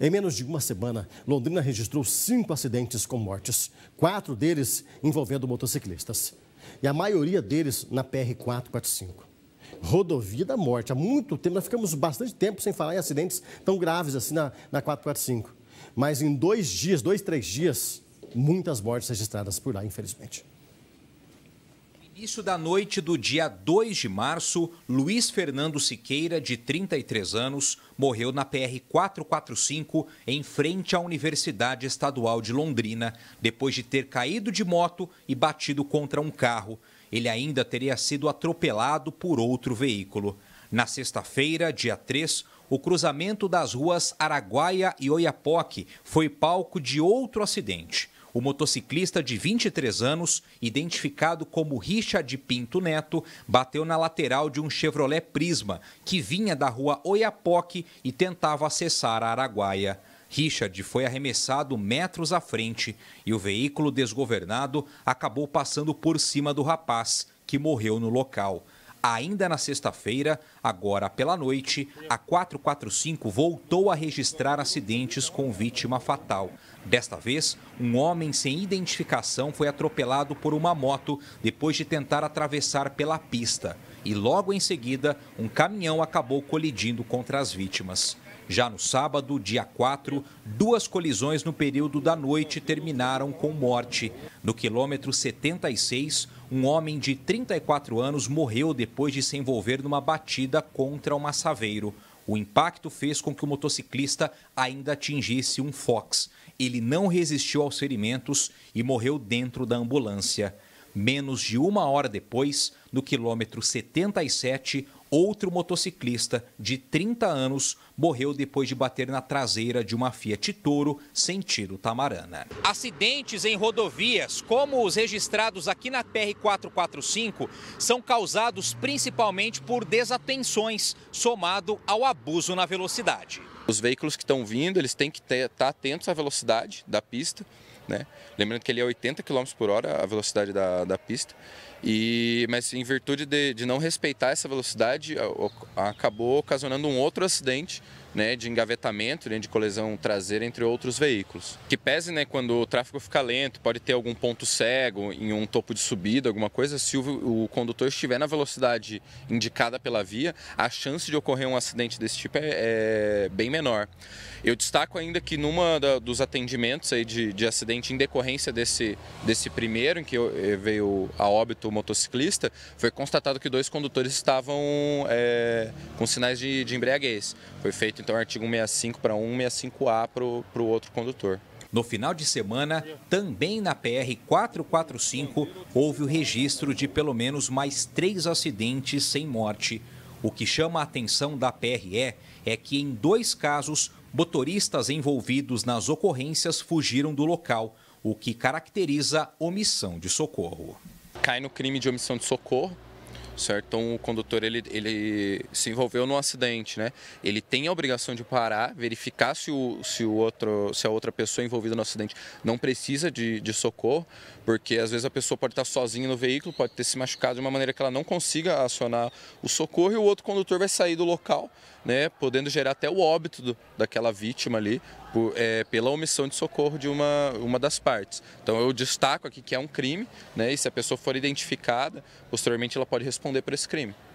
Em menos de uma semana, Londrina registrou cinco acidentes com mortes, quatro deles envolvendo motociclistas. E a maioria deles na PR-445. Rodovia da morte. Há muito tempo, nós ficamos bastante tempo sem falar em acidentes tão graves assim na, na 445. Mas em dois dias, dois, três dias, muitas mortes registradas por lá, infelizmente início da noite do dia 2 de março, Luiz Fernando Siqueira, de 33 anos, morreu na PR 445, em frente à Universidade Estadual de Londrina, depois de ter caído de moto e batido contra um carro. Ele ainda teria sido atropelado por outro veículo. Na sexta-feira, dia 3, o cruzamento das ruas Araguaia e Oiapoque foi palco de outro acidente. O motociclista de 23 anos, identificado como Richard Pinto Neto, bateu na lateral de um Chevrolet Prisma que vinha da rua Oiapoque e tentava acessar a Araguaia. Richard foi arremessado metros à frente e o veículo desgovernado acabou passando por cima do rapaz, que morreu no local. Ainda na sexta-feira, agora pela noite, a 445 voltou a registrar acidentes com vítima fatal. Desta vez, um homem sem identificação foi atropelado por uma moto depois de tentar atravessar pela pista. E logo em seguida, um caminhão acabou colidindo contra as vítimas. Já no sábado, dia 4, duas colisões no período da noite terminaram com morte. No quilômetro 76, um homem de 34 anos morreu depois de se envolver numa batida contra um massaveiro. O impacto fez com que o motociclista ainda atingisse um Fox. Ele não resistiu aos ferimentos e morreu dentro da ambulância. Menos de uma hora depois, no quilômetro 77, outro motociclista de 30 anos morreu depois de bater na traseira de uma Fiat Toro sentido Tamarana. Acidentes em rodovias, como os registrados aqui na PR-445, são causados principalmente por desatenções, somado ao abuso na velocidade. Os veículos que estão vindo, eles têm que estar tá atentos à velocidade da pista, né? lembrando que ele é 80 km por hora a velocidade da, da pista. E, mas em virtude de, de não respeitar essa velocidade, acabou ocasionando um outro acidente né, de engavetamento, né, de colisão traseira, entre outros veículos. Que pese né, quando o tráfego fica lento, pode ter algum ponto cego, em um topo de subida, alguma coisa, se o, o condutor estiver na velocidade indicada pela via, a chance de ocorrer um acidente desse tipo é, é bem menor. Eu destaco ainda que numa da, dos atendimentos aí de, de acidente em decorrência desse, desse primeiro, em que eh, veio a óbito do motociclista, foi constatado que dois condutores estavam é, com sinais de, de embriaguez. Foi feito então o artigo 165 para um, 165A para o outro condutor. No final de semana, também na PR 445, houve o registro de pelo menos mais três acidentes sem morte. O que chama a atenção da PRE é que, em dois casos, motoristas envolvidos nas ocorrências fugiram do local, o que caracteriza omissão de socorro cai no crime de omissão de socorro, certo? Então o condutor ele, ele se envolveu num acidente, né? Ele tem a obrigação de parar, verificar se o, se o outro, se a outra pessoa envolvida no acidente não precisa de, de socorro, porque às vezes a pessoa pode estar sozinha no veículo, pode ter se machucado de uma maneira que ela não consiga acionar o socorro e o outro condutor vai sair do local, né? Podendo gerar até o óbito do, daquela vítima ali por, é, pela omissão de socorro de uma, uma das partes. Então eu destaco aqui que é um crime, né? E se a pessoa for identificada, posteriormente ela pode responder responder por esse crime.